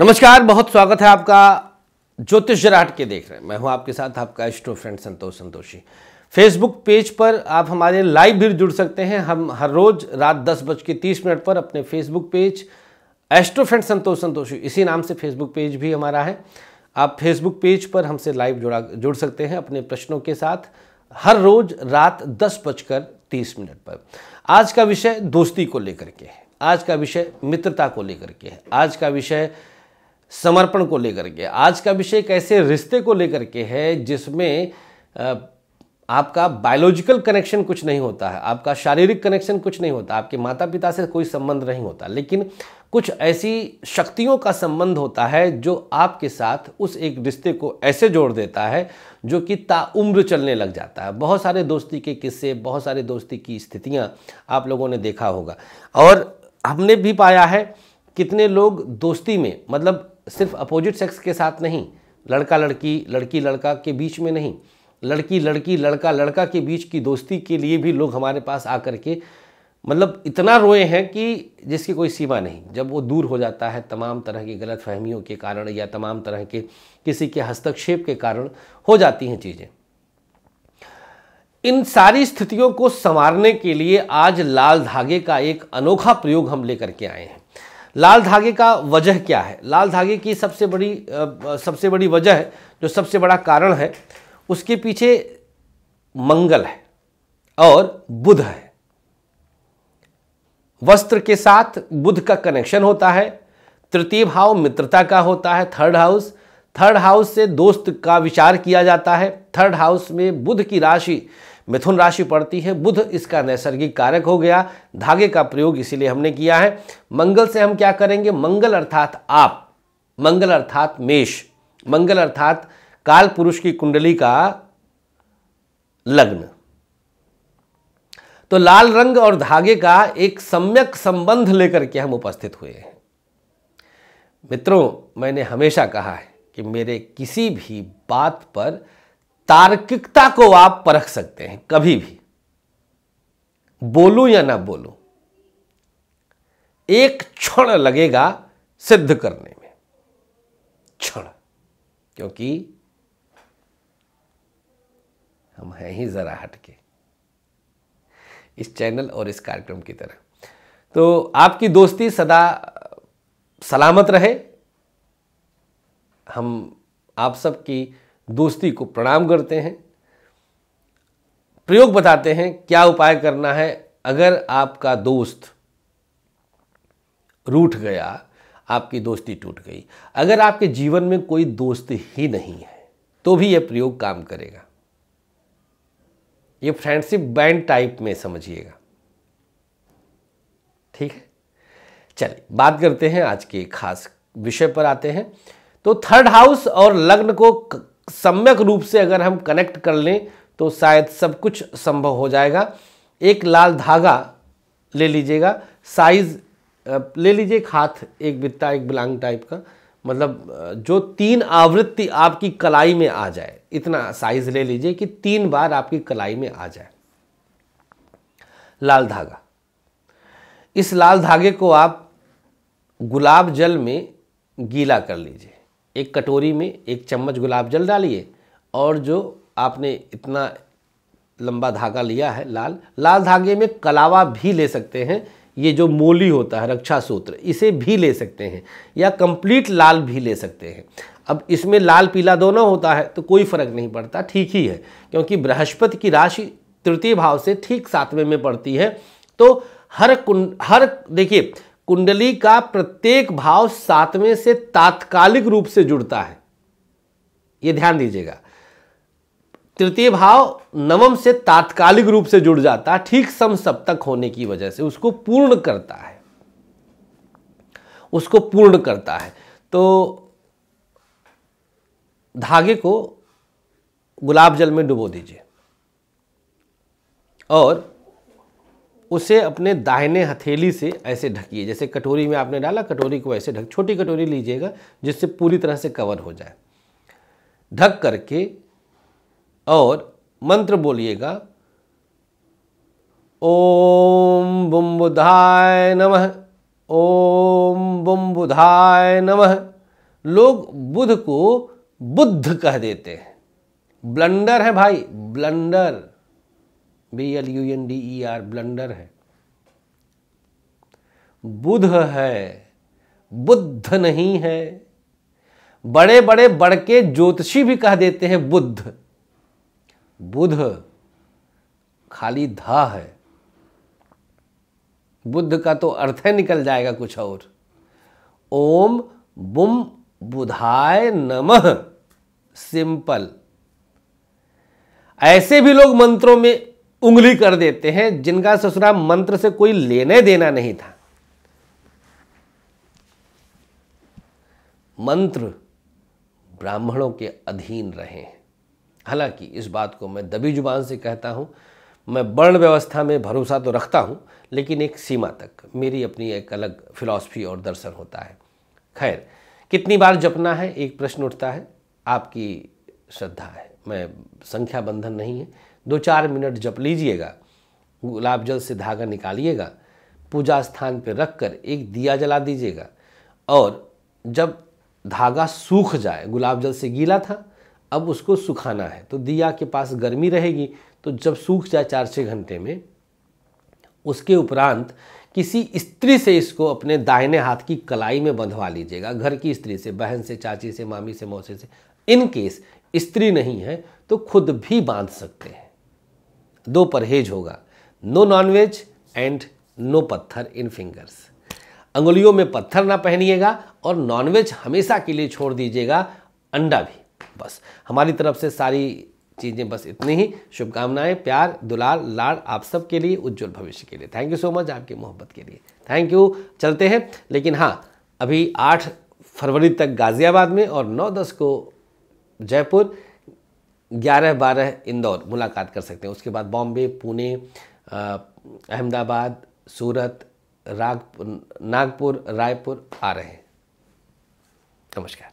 नमस्कार बहुत स्वागत है आपका ज्योतिष जराट के देख रहे हैं मैं हूं आपके साथ आपका astro friend Santosh Santoshi Facebook page पर आप हमारे लाइव भी जुड़ सकते हैं हम हर रोज रात दस बज के तीस मिनट पर अपने Facebook page astro friend Santosh Santoshi इसी नाम से फेसबुक पेज भी हमारा है आप फेसबुक पेज पर हमसे लाइव जुड़ा जुड़ सकते हैं अपने प्रश्नों के साथ हर रोज रात दस बजकर तीस मिनट पर आज का विषय दोस्ती को लेकर के है आज का विषय मित्रता को लेकर के है आज का विषय समर्पण को लेकर के आज का विषय कैसे रिश्ते को लेकर के है जिसमें आपका बायोलॉजिकल कनेक्शन कुछ नहीं होता है आपका शारीरिक कनेक्शन कुछ नहीं होता आपके माता पिता से कोई संबंध नहीं होता लेकिन कुछ ऐसी शक्तियों का संबंध होता है जो आपके साथ उस एक रिश्ते को ऐसे जोड़ देता है जो कि ताउम्र चलने लग जाता है बहुत सारे दोस्ती के किस्से बहुत सारे दोस्ती की स्थितियाँ आप लोगों ने देखा होगा और हमने भी पाया है कितने लोग दोस्ती में मतलब सिर्फ अपोजिट सेक्स के साथ नहीं लड़का लड़की लड़की लड़का के बीच में नहीं लड़की लड़की लड़का लड़का के बीच की दोस्ती के लिए भी लोग हमारे पास आकर के मतलब इतना रोए हैं कि जिसकी कोई सीमा नहीं जब वो दूर हो जाता है तमाम तरह की गलत फहमियों के कारण या तमाम तरह के किसी के हस्तक्षेप के कारण हो जाती हैं चीज़ें इन सारी स्थितियों को संवारने के लिए आज लाल धागे का एक अनोखा प्रयोग हम लेकर के आए हैं लाल धागे का वजह क्या है लाल धागे की सबसे बड़ी सबसे बड़ी वजह है जो सबसे बड़ा कारण है उसके पीछे मंगल है और बुध है वस्त्र के साथ बुध का कनेक्शन होता है तृतीय भाव मित्रता का होता है थर्ड हाउस थर्ड हाउस से दोस्त का विचार किया जाता है थर्ड हाउस में बुध की राशि मिथुन राशि पड़ती है बुध इसका नैसर्गिक कारक हो गया धागे का प्रयोग इसीलिए हमने किया है मंगल से हम क्या करेंगे मंगल अर्थात आप मंगल अर्थात मेष मंगल अर्थात काल पुरुष की कुंडली का लग्न तो लाल रंग और धागे का एक सम्यक संबंध लेकर के हम उपस्थित हुए हैं मित्रों मैंने हमेशा कहा है कि मेरे किसी भी बात पर तार्किकता को आप परख सकते हैं कभी भी बोलूं या ना बोलूं एक क्षण लगेगा सिद्ध करने में क्षण क्योंकि हम हैं ही जरा हटके इस चैनल और इस कार्यक्रम की तरह तो आपकी दोस्ती सदा सलामत रहे हम आप सबकी दोस्ती को प्रणाम करते हैं प्रयोग बताते हैं क्या उपाय करना है अगर आपका दोस्त रूठ गया आपकी दोस्ती टूट गई अगर आपके जीवन में कोई दोस्त ही नहीं है तो भी यह प्रयोग काम करेगा यह फ्रेंडशिप बैंड टाइप में समझिएगा ठीक है चलिए बात करते हैं आज के खास विषय पर आते हैं तो थर्ड हाउस और लग्न को सम्यक रूप से अगर हम कनेक्ट कर लें तो शायद सब कुछ संभव हो जाएगा एक लाल धागा ले लीजिएगा साइज़ ले लीजिए एक हाथ एक बित्ता एक बिलांग टाइप का मतलब जो तीन आवृत्ति आपकी कलाई में आ जाए इतना साइज ले लीजिए कि तीन बार आपकी कलाई में आ जाए लाल धागा इस लाल धागे को आप गुलाब जल में गीला कर लीजिए एक कटोरी में एक चम्मच गुलाब जल डालिए और जो आपने इतना लंबा धागा लिया है लाल लाल धागे में कलावा भी ले सकते हैं ये जो मोली होता है रक्षा सूत्र इसे भी ले सकते हैं या कंप्लीट लाल भी ले सकते हैं अब इसमें लाल पीला दोनों होता है तो कोई फर्क नहीं पड़ता ठीक ही है क्योंकि बृहस्पति की राशि तृतीय भाव से ठीक सातवें में पड़ती है तो हर कुंड हर देखिए कुंडली का प्रत्येक भाव सातवें से तात्कालिक रूप से जुड़ता है यह ध्यान दीजिएगा तृतीय भाव नवम से तात्कालिक रूप से जुड़ जाता है ठीक सम सप्तक होने की वजह से उसको पूर्ण करता है उसको पूर्ण करता है तो धागे को गुलाब जल में डुबो दीजिए और उसे अपने दाहिने हथेली से ऐसे ढकिए जैसे कटोरी में आपने डाला कटोरी को ऐसे ढक छोटी कटोरी लीजिएगा जिससे पूरी तरह से कवर हो जाए ढक करके और मंत्र बोलिएगा ओम बुम बुधाय नम ओम बुम बुधाय नम लोग बुध को बुद्ध कह देते हैं ब्लंडर है भाई blunder B L U N D E R blunder है बुध है बुद्ध नहीं है बड़े बड़े बड़के ज्योतिषी भी कह देते हैं बुद्ध बुध खाली धा है बुद्ध का तो अर्थ है निकल जाएगा कुछ और ओम बुम बुधाय नमः सिंपल ऐसे भी लोग मंत्रों में उंगली कर देते हैं जिनका ससुराल मंत्र से कोई लेने देना नहीं था मंत्र ब्राह्मणों के अधीन रहे हैं हालांकि इस बात को मैं दबी जुबान से कहता हूं मैं वर्ण व्यवस्था में भरोसा तो रखता हूं लेकिन एक सीमा तक मेरी अपनी एक अलग फिलॉसफी और दर्शन होता है खैर कितनी बार जपना है एक प्रश्न उठता है आपकी श्रद्धा है मैं संख्या बंधन नहीं है दो चार मिनट जप लीजिएगा गुलाब जल से धागा निकालिएगा पूजा स्थान पर रख कर एक दिया जला दीजिएगा और जब धागा सूख जाए गुलाब जल से गीला था अब उसको सुखाना है तो दिया के पास गर्मी रहेगी तो जब सूख जाए चार छः घंटे में उसके उपरांत किसी स्त्री से इसको अपने दाहिने हाथ की कलाई में बंधवा लीजिएगा घर की स्त्री से बहन से चाची से मामी से मौसी से इन केस स्त्री नहीं है तो खुद भी बांध सकते हैं दो परहेज होगा नो नॉनवेज एंड नो पत्थर इन फिंगर्स अंगुलियों में पत्थर ना पहनिएगा और नॉनवेज हमेशा के लिए छोड़ दीजिएगा अंडा भी बस हमारी तरफ से सारी चीज़ें बस इतनी ही शुभकामनाएं प्यार दुलार लाड़ आप सब के लिए उज्जवल भविष्य के लिए थैंक यू सो मच आपकी मोहब्बत के लिए थैंक यू चलते हैं लेकिन हाँ अभी आठ फरवरी तक गाज़ियाबाद में और नौ दस को जयपुर ग्यारह बारह इंदौर मुलाकात कर सकते हैं उसके बाद बॉम्बे पुणे अहमदाबाद सूरत राग नागपुर रायपुर आ रहे हैं नमस्कार